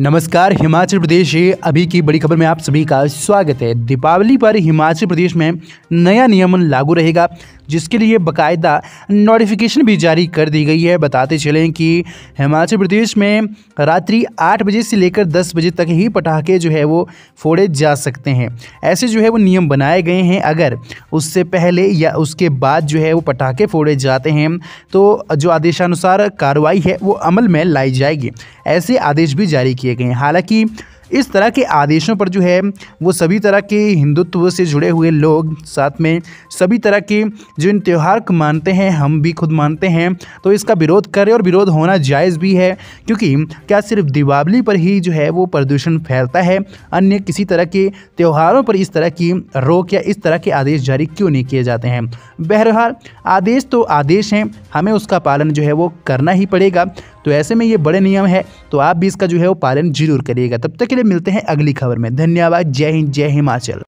नमस्कार हिमाचल प्रदेश से अभी की बड़ी खबर में आप सभी का स्वागत है दीपावली पर हिमाचल प्रदेश में नया नियमन लागू रहेगा जिसके लिए बाकायदा नोटिफिकेशन भी जारी कर दी गई है बताते चलें कि हिमाचल प्रदेश में रात्रि आठ बजे से लेकर दस बजे तक ही पटाखे जो है वो फोड़े जा सकते हैं ऐसे जो है वो नियम बनाए गए हैं अगर उससे पहले या उसके बाद जो है वो पटाखे फोड़े जाते हैं तो जो आदेशानुसार कार्रवाई है वो अमल में लाई जाएगी ऐसे आदेश भी जारी किए गए हैं हालांकि इस तरह के आदेशों पर जो है वो सभी तरह के हिंदुत्व से जुड़े हुए लोग साथ में सभी तरह के जो इन त्यौहार को मानते हैं हम भी खुद मानते हैं तो इसका विरोध करें और विरोध होना जायज़ भी है क्योंकि क्या सिर्फ दीपावली पर ही जो है वो प्रदूषण फैलता है अन्य किसी तरह के त्यौहारों पर इस तरह की रोक या इस तरह के आदेश जारी क्यों नहीं किए जाते हैं बहरहाल आदेश तो आदेश हैं हमें उसका पालन जो है वो करना ही पड़ेगा तो ऐसे में ये बड़े नियम है तो आप भी इसका जो है वो पालन जरूर करिएगा तब तक के लिए मिलते हैं अगली खबर में धन्यवाद जय हिंद जय हिमाचल